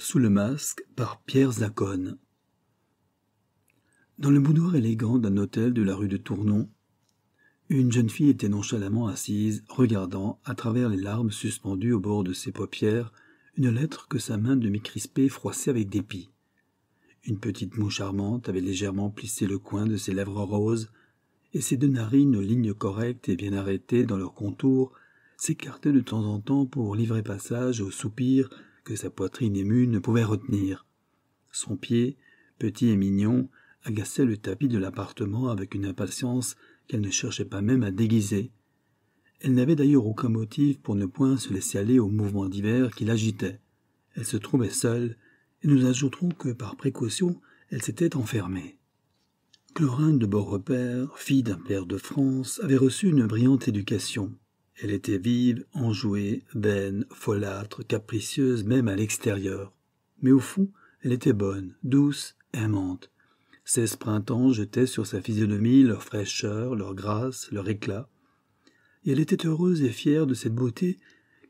Sous le masque par Pierre Zacone. Dans le boudoir élégant d'un hôtel de la rue de Tournon, une jeune fille était nonchalamment assise, regardant, à travers les larmes suspendues au bord de ses paupières, une lettre que sa main demi-crispée froissait avec dépit. Une petite moue charmante avait légèrement plissé le coin de ses lèvres roses, et ses deux narines aux lignes correctes et bien arrêtées dans leur contour s'écartaient de temps en temps pour livrer passage aux soupirs que sa poitrine émue ne pouvait retenir. Son pied, petit et mignon, agaçait le tapis de l'appartement avec une impatience qu'elle ne cherchait pas même à déguiser. Elle n'avait d'ailleurs aucun motif pour ne point se laisser aller aux mouvements divers qui l'agitaient. Elle se trouvait seule, et nous ajouterons que par précaution elle s'était enfermée. Clorin de Beaurepaire, fille d'un père de France, avait reçu une brillante éducation. Elle était vive, enjouée, vaine, folâtre, capricieuse même à l'extérieur. Mais au fond, elle était bonne, douce, aimante. Ces printemps jetaient sur sa physionomie leur fraîcheur, leur grâce, leur éclat. Et elle était heureuse et fière de cette beauté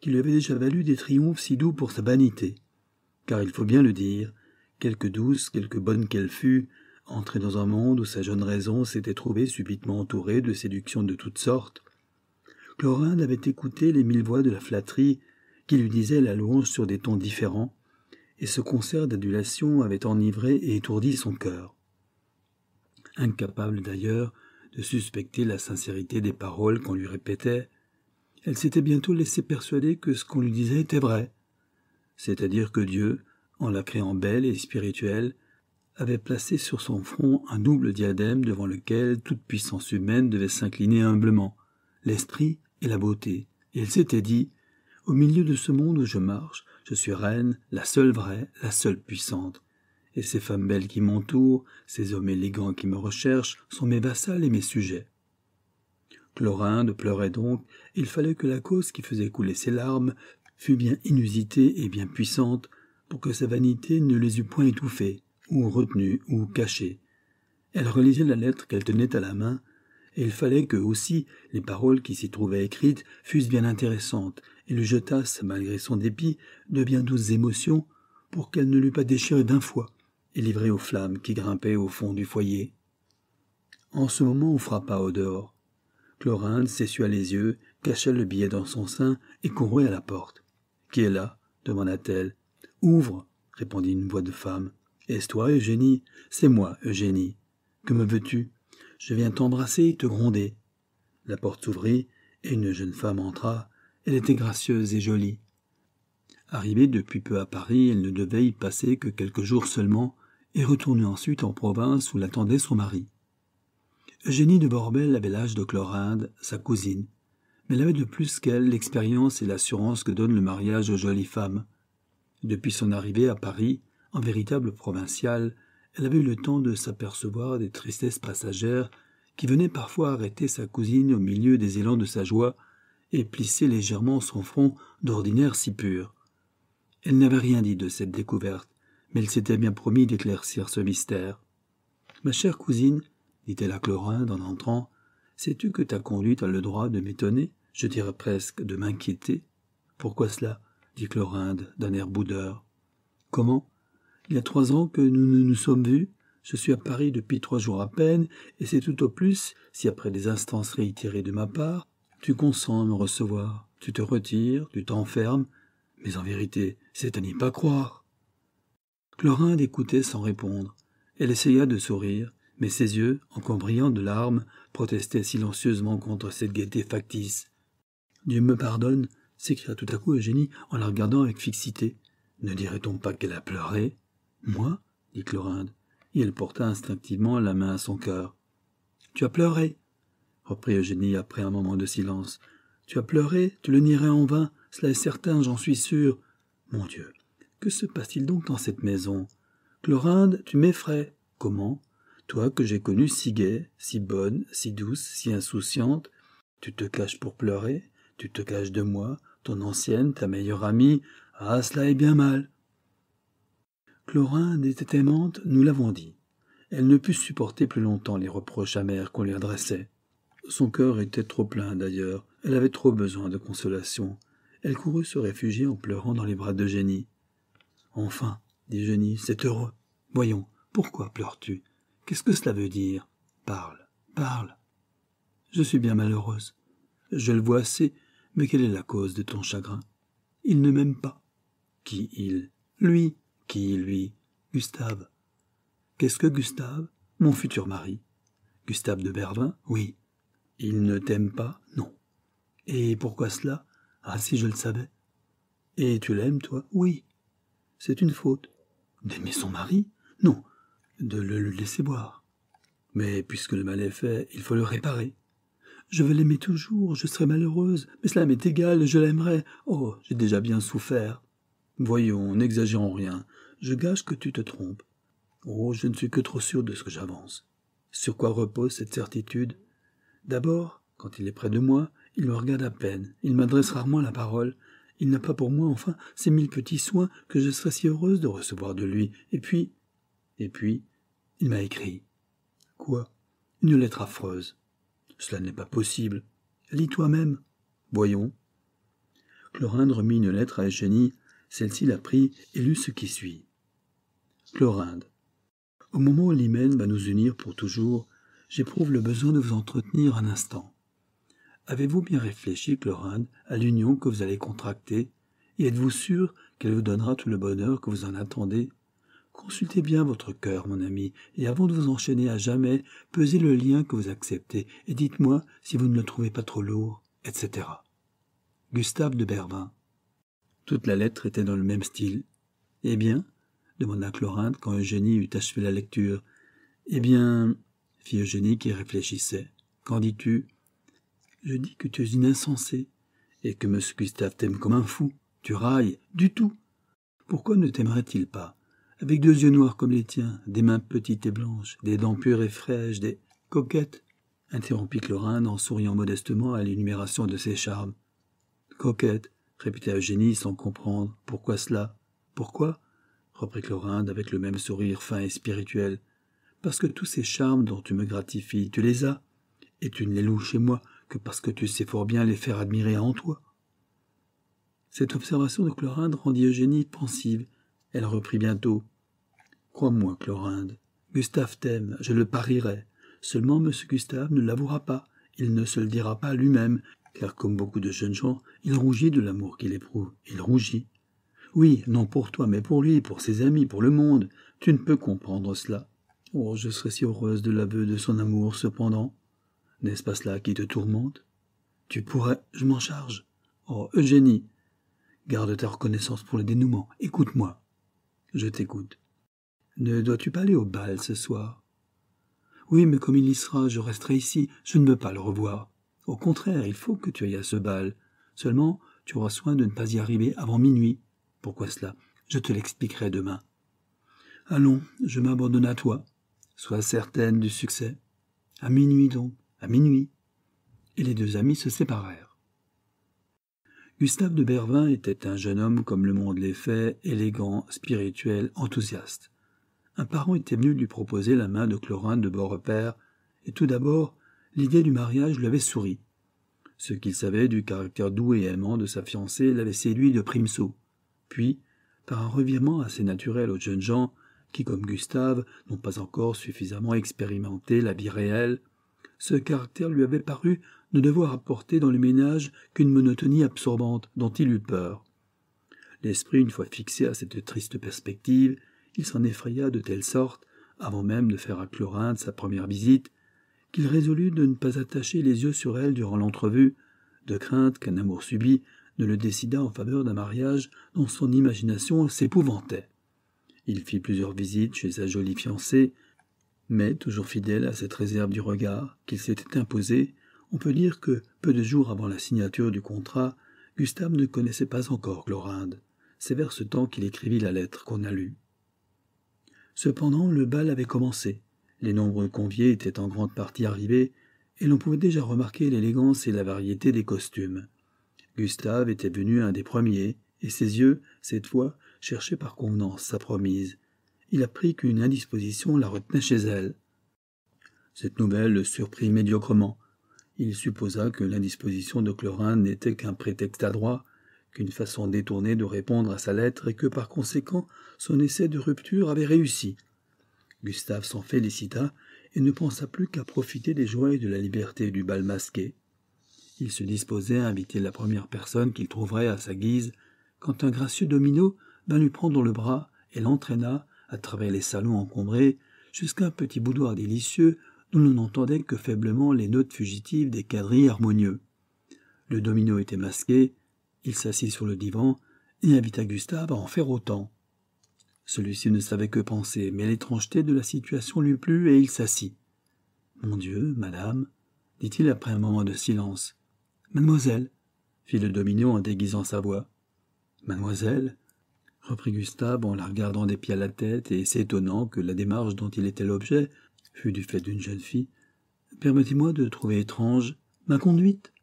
qui lui avait déjà valu des triomphes si doux pour sa vanité. Car il faut bien le dire, quelque douce, quelque bonne qu'elle fût, entrée dans un monde où sa jeune raison s'était trouvée subitement entourée de séductions de toutes sortes, Lorraine avait écouté les mille voix de la flatterie qui lui disaient la louange sur des tons différents, et ce concert d'adulation avait enivré et étourdi son cœur. Incapable d'ailleurs de suspecter la sincérité des paroles qu'on lui répétait, elle s'était bientôt laissée persuader que ce qu'on lui disait était vrai, c'est-à-dire que Dieu, en la créant belle et spirituelle, avait placé sur son front un double diadème devant lequel toute puissance humaine devait s'incliner humblement, l'esprit et la beauté, et elle s'était dit Au milieu de ce monde où je marche, je suis reine, la seule vraie, la seule puissante. Et ces femmes belles qui m'entourent, ces hommes élégants qui me recherchent, sont mes vassals et mes sujets. Clorinde pleurait donc, il fallait que la cause qui faisait couler ses larmes fût bien inusitée et bien puissante, pour que sa vanité ne les eût point étouffées, ou retenues, ou cachées. Elle relisait la lettre qu'elle tenait à la main, il fallait que aussi les paroles qui s'y trouvaient écrites fussent bien intéressantes et le jetassent, malgré son dépit, de bien douces émotions, pour qu'elle ne l'eût pas déchiré d'un foie, et livré aux flammes qui grimpaient au fond du foyer. En ce moment on frappa au dehors. Clorinde s'essuya les yeux, cacha le billet dans son sein et courut à la porte. Qui est là demanda-t-elle. Ouvre répondit une voix de femme. Est-ce toi, Eugénie C'est moi, Eugénie. Que me veux-tu je viens t'embrasser et te gronder. La porte s'ouvrit, et une jeune femme entra. Elle était gracieuse et jolie. Arrivée depuis peu à Paris, elle ne devait y passer que quelques jours seulement, et retourner ensuite en province où l'attendait son mari. Eugénie de Borbel avait l'âge de Clorinde, sa cousine, mais elle avait de plus qu'elle l'expérience et l'assurance que donne le mariage aux jolies femmes. Depuis son arrivée à Paris, en véritable provinciale, elle avait eu le temps de s'apercevoir des tristesses passagères qui venaient parfois arrêter sa cousine au milieu des élans de sa joie et plisser légèrement son front d'ordinaire si pur. Elle n'avait rien dit de cette découverte, mais elle s'était bien promis d'éclaircir ce mystère. Ma chère cousine, dit-elle à Clorinde en entrant, sais-tu que ta conduite a le droit de m'étonner, je dirais presque de m'inquiéter Pourquoi cela dit Clorinde d'un air boudeur. Comment il y a trois ans que nous ne nous sommes vus. Je suis à Paris depuis trois jours à peine, et c'est tout au plus si, après des instances réitérées de ma part, tu consens à me recevoir. Tu te retires, tu t'enfermes, mais en vérité, c'est à n'y pas croire. Clorinde écoutait sans répondre. Elle essaya de sourire, mais ses yeux, encore de larmes, protestaient silencieusement contre cette gaieté factice. Dieu me pardonne, s'écria tout à coup Eugénie en la regardant avec fixité. Ne dirait-on pas qu'elle a pleuré moi dit Clorinde, et elle porta instinctivement la main à son cœur. Tu as pleuré reprit Eugénie après un moment de silence. Tu as pleuré, tu le nierais en vain, cela est certain, j'en suis sûr. Mon Dieu, que se passe-t-il donc dans cette maison Clorinde, tu m'effraies. Comment Toi que j'ai connue si gaie, si bonne, si douce, si insouciante, tu te caches pour pleurer, tu te caches de moi, ton ancienne, ta meilleure amie. Ah, cela est bien mal. Chlorinde était aimante, nous l'avons dit. Elle ne put supporter plus longtemps les reproches amers qu'on lui adressait. Son cœur était trop plein d'ailleurs, elle avait trop besoin de consolation. Elle courut se réfugier en pleurant dans les bras d'Eugénie. Enfin, dit Eugénie, c'est heureux. Voyons, pourquoi pleures-tu Qu'est-ce que cela veut dire Parle, parle. Je suis bien malheureuse. Je le vois assez, mais quelle est la cause de ton chagrin Il ne m'aime pas. Qui il Lui, qui, lui Gustave. Qu'est-ce que Gustave Mon futur mari. Gustave de Bervin? Oui. Il ne t'aime pas Non. Et pourquoi cela Ah, si je le savais. Et tu l'aimes, toi Oui. C'est une faute. D'aimer son mari Non. De le, laisser boire. Mais puisque le mal est fait, il faut le réparer. Je veux l'aimer toujours, je serai malheureuse, mais cela m'est égal, je l'aimerai. Oh, j'ai déjà bien souffert. Voyons, n'exagérons rien. Je gâche que tu te trompes. Oh, je ne suis que trop sûr de ce que j'avance. Sur quoi repose cette certitude D'abord, quand il est près de moi, il me regarde à peine, il m'adresse rarement la parole, il n'a pas pour moi, enfin, ces mille petits soins que je serais si heureuse de recevoir de lui. Et puis, et puis, il m'a écrit. Quoi Une lettre affreuse. Cela n'est pas possible. Lis toi-même. Voyons. Clorinde remit une lettre à Eugénie. Celle-ci la prit et lut ce qui suit. « Clorinde, Au moment où l'hymen va nous unir pour toujours, j'éprouve le besoin de vous entretenir un instant. Avez-vous bien réfléchi, Clorinde, à l'union que vous allez contracter et êtes-vous sûr qu'elle vous donnera tout le bonheur que vous en attendez Consultez bien votre cœur, mon ami, et avant de vous enchaîner à jamais, pesez le lien que vous acceptez et dites-moi si vous ne le trouvez pas trop lourd, etc. Gustave de Bervin. Toute la lettre était dans le même style. Eh bien, demanda Clorinde quand Eugénie eut achevé la lecture. Eh bien, fit Eugénie qui réfléchissait. Qu'en dis-tu Je dis que tu es une insensée et que M. Gustave t'aime comme un fou. Tu railles, du tout. Pourquoi ne t'aimerait-il pas Avec deux yeux noirs comme les tiens, des mains petites et blanches, des dents pures et fraîches, des coquettes interrompit Clorinde en souriant modestement à l'énumération de ses charmes. Coquette, répéta Eugénie sans comprendre. Pourquoi cela Pourquoi reprit Clorinde avec le même sourire fin et spirituel, parce que tous ces charmes dont tu me gratifies, tu les as, et tu ne les loues chez moi que parce que tu sais fort bien les faire admirer en toi. Cette observation de Clorinde rendit Eugénie pensive. Elle reprit bientôt. Crois-moi, Clorinde, Gustave t'aime, je le parierai. Seulement, monsieur Gustave ne l'avouera pas, il ne se le dira pas lui-même, car comme beaucoup de jeunes gens, il rougit de l'amour qu'il éprouve, il rougit, oui, non pour toi, mais pour lui, pour ses amis, pour le monde. Tu ne peux comprendre cela. Oh, je serais si heureuse de l'aveu de son amour, cependant. N'est-ce pas cela qui te tourmente Tu pourrais. Je m'en charge. Oh, Eugénie Garde ta reconnaissance pour le dénouement. Écoute-moi. Je t'écoute. Ne dois-tu pas aller au bal ce soir Oui, mais comme il y sera, je resterai ici. Je ne veux pas le revoir. Au contraire, il faut que tu ailles à ce bal. Seulement, tu auras soin de ne pas y arriver avant minuit. Pourquoi cela Je te l'expliquerai demain. Allons, je m'abandonne à toi. Sois certaine du succès. À minuit donc, à minuit. Et les deux amis se séparèrent. Gustave de Bervin était un jeune homme comme le monde l'est fait, élégant, spirituel, enthousiaste. Un parent était venu lui proposer la main de Clorin de Beaurepaire, et tout d'abord, l'idée du mariage lui avait souri. Ce qu'il savait du caractère doux et aimant de sa fiancée l'avait séduit de prime puis, par un revirement assez naturel aux jeunes gens, qui, comme Gustave, n'ont pas encore suffisamment expérimenté la vie réelle, ce caractère lui avait paru ne devoir apporter dans le ménage qu'une monotonie absorbante dont il eut peur. L'esprit, une fois fixé à cette triste perspective, il s'en effraya de telle sorte, avant même de faire à Clorinde sa première visite, qu'il résolut de ne pas attacher les yeux sur elle durant l'entrevue, de crainte qu'un amour subit ne le décida en faveur d'un mariage dont son imagination s'épouvantait. Il fit plusieurs visites chez sa jolie fiancée, mais toujours fidèle à cette réserve du regard qu'il s'était imposée, on peut dire que, peu de jours avant la signature du contrat, Gustave ne connaissait pas encore Glorinde. C'est vers ce temps qu'il écrivit la lettre qu'on a lue. Cependant, le bal avait commencé. Les nombreux conviés étaient en grande partie arrivés, et l'on pouvait déjà remarquer l'élégance et la variété des costumes. Gustave était venu un des premiers, et ses yeux, cette fois, cherchaient par convenance sa promise. Il apprit qu'une indisposition la retenait chez elle. Cette nouvelle le surprit médiocrement. Il supposa que l'indisposition de Clorin n'était qu'un prétexte adroit, qu'une façon détournée de répondre à sa lettre et que par conséquent son essai de rupture avait réussi. Gustave s'en félicita et ne pensa plus qu'à profiter des joies de la liberté du bal masqué. Il se disposait à inviter la première personne qu'il trouverait à sa guise, quand un gracieux domino vint lui prendre le bras et l'entraîna, à travers les salons encombrés, jusqu'à un petit boudoir délicieux dont l'on n'entendait que faiblement les notes fugitives des quadrilles harmonieux. Le domino était masqué, il s'assit sur le divan et invita Gustave à en faire autant. Celui-ci ne savait que penser, mais l'étrangeté de la situation lui plut et il s'assit. Mon Dieu, madame, dit-il après un moment de silence, Mademoiselle, fit le domino en déguisant sa voix. Mademoiselle, reprit Gustave en la regardant des pieds à la tête et s'étonnant que la démarche dont il était l'objet fût du fait d'une jeune fille. Permettez-moi de trouver étrange ma conduite,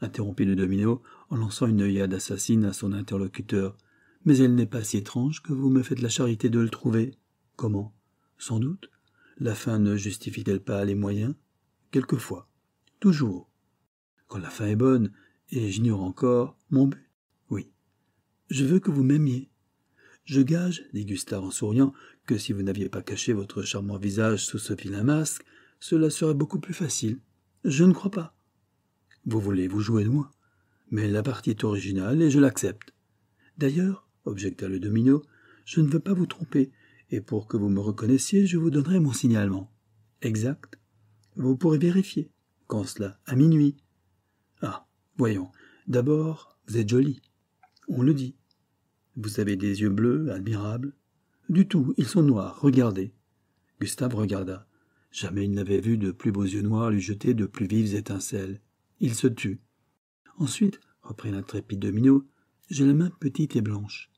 interrompit le domino en lançant une œillade assassine à son interlocuteur. Mais elle n'est pas si étrange que vous me faites la charité de le trouver. Comment Sans doute. La fin ne justifie-t-elle pas les moyens Quelquefois. Toujours quand la fin est bonne, et j'ignore encore mon but. Oui. Je veux que vous m'aimiez. Je gage, dit Gustave en souriant, que si vous n'aviez pas caché votre charmant visage sous ce vilain masque, cela serait beaucoup plus facile. Je ne crois pas. Vous voulez vous jouer de moi. Mais la partie est originale et je l'accepte. D'ailleurs, objecta le domino, je ne veux pas vous tromper, et pour que vous me reconnaissiez, je vous donnerai mon signalement. Exact. Vous pourrez vérifier. Quand cela À minuit. Voyons, d'abord, vous êtes jolie. On le dit. Vous avez des yeux bleus, admirables. Du tout, ils sont noirs, regardez. Gustave regarda. Jamais il n'avait vu de plus beaux yeux noirs lui jeter de plus vives étincelles. Il se tut. Ensuite, reprit l'intrépide domino, j'ai la main petite et blanche.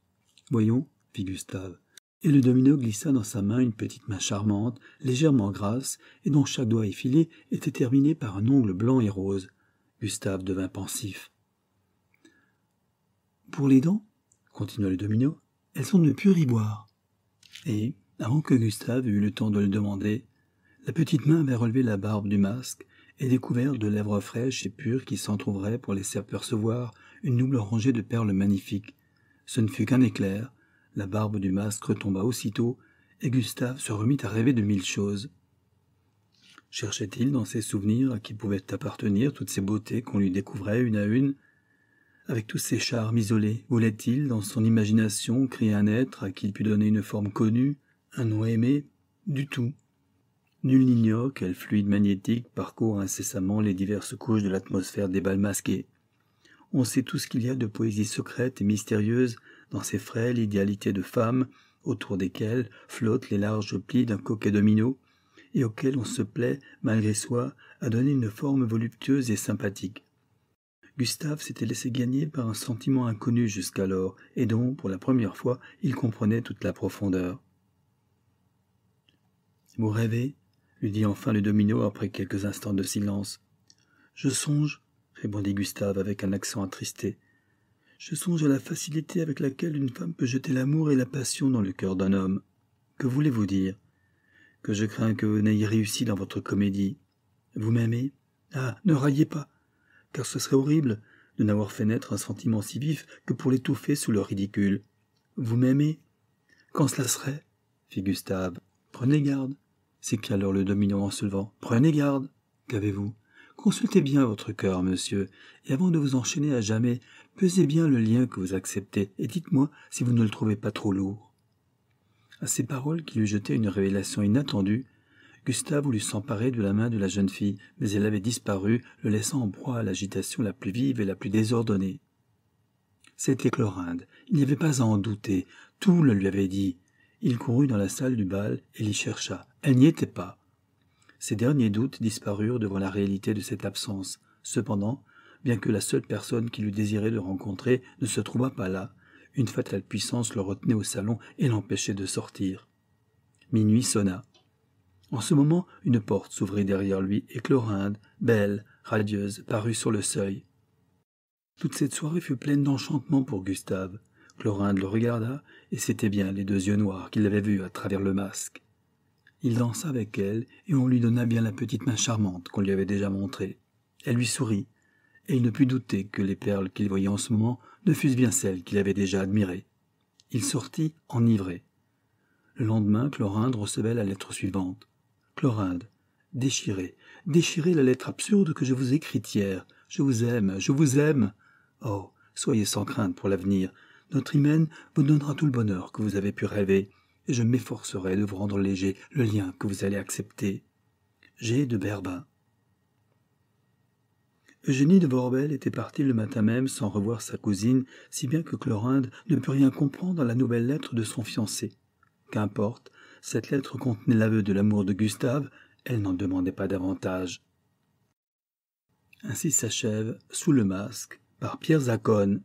Voyons, fit Gustave. Et le domino glissa dans sa main une petite main charmante, légèrement grasse, et dont chaque doigt effilé était terminé par un ongle blanc et rose. Gustave devint pensif. Pour les dents, continua le domino, elles sont de pur ivoire. Et, avant que Gustave eût le temps de le demander, la petite main avait relevé la barbe du masque et découvert de lèvres fraîches et pures qui s'entr'ouvraient pour laisser apercevoir une double rangée de perles magnifiques. Ce ne fut qu'un éclair, la barbe du masque retomba aussitôt, et Gustave se remit à rêver de mille choses. Cherchait-il dans ses souvenirs à qui pouvaient appartenir toutes ces beautés qu'on lui découvrait une à une Avec tous ces charmes isolés, voulait-il, dans son imagination, créer un être à qui il pût donner une forme connue, un nom aimé Du tout. Nul n'ignore quel fluide magnétique parcourt incessamment les diverses couches de l'atmosphère des balles masquées. On sait tout ce qu'il y a de poésie secrète et mystérieuse dans ces frêles idéalités de femmes, autour desquelles flottent les larges plis d'un coquet domino, et auquel on se plaît, malgré soi, à donner une forme voluptueuse et sympathique. Gustave s'était laissé gagner par un sentiment inconnu jusqu'alors, et dont, pour la première fois, il comprenait toute la profondeur. Vous rêvez lui dit enfin le domino après quelques instants de silence. Je songe, répondit Gustave avec un accent attristé. Je songe à la facilité avec laquelle une femme peut jeter l'amour et la passion dans le cœur d'un homme. Que voulez-vous dire que je crains que vous n'ayez réussi dans votre comédie. Vous m'aimez Ah, ne raillez pas Car ce serait horrible de n'avoir fait naître un sentiment si vif que pour l'étouffer sous le ridicule. Vous m'aimez Quand cela serait fit Gustave. Prenez garde s'écria alors le dominant en se levant. Prenez garde Qu'avez-vous Consultez bien votre cœur, monsieur, et avant de vous enchaîner à jamais, pesez bien le lien que vous acceptez, et dites-moi si vous ne le trouvez pas trop lourd. À ces paroles qui lui jetaient une révélation inattendue, Gustave voulut s'emparer de la main de la jeune fille, mais elle avait disparu, le laissant en proie à l'agitation la plus vive et la plus désordonnée. C'était Clorinde. Il n'y avait pas à en douter. Tout le lui avait dit. Il courut dans la salle du bal et l'y chercha. Elle n'y était pas. Ses derniers doutes disparurent devant la réalité de cette absence. Cependant, bien que la seule personne qu'il eût désiré de rencontrer ne se trouvât pas là, une fatale puissance le retenait au salon et l'empêchait de sortir. Minuit sonna. En ce moment, une porte s'ouvrit derrière lui et Clorinde, belle, radieuse, parut sur le seuil. Toute cette soirée fut pleine d'enchantement pour Gustave. Clorinde le regarda, et c'était bien les deux yeux noirs qu'il avait vus à travers le masque. Il dansa avec elle, et on lui donna bien la petite main charmante qu'on lui avait déjà montrée. Elle lui sourit, et il ne put douter que les perles qu'il voyait en ce moment ne fussent bien celles qu'il avait déjà admirées. Il sortit enivré. Le lendemain, Clorinde recevait la lettre suivante. Clorinde, déchirez, déchirez la lettre absurde que je vous écris hier. Je vous aime, je vous aime. Oh, soyez sans crainte pour l'avenir. Notre hymen vous donnera tout le bonheur que vous avez pu rêver, et je m'efforcerai de vous rendre léger le lien que vous allez accepter. J'ai de Berbin. Eugénie de Vorbel était partie le matin même sans revoir sa cousine, si bien que clorinde ne put rien comprendre à la nouvelle lettre de son fiancé. Qu'importe, cette lettre contenait l'aveu de l'amour de Gustave, elle n'en demandait pas davantage. Ainsi s'achève, sous le masque, par Pierre Zacone,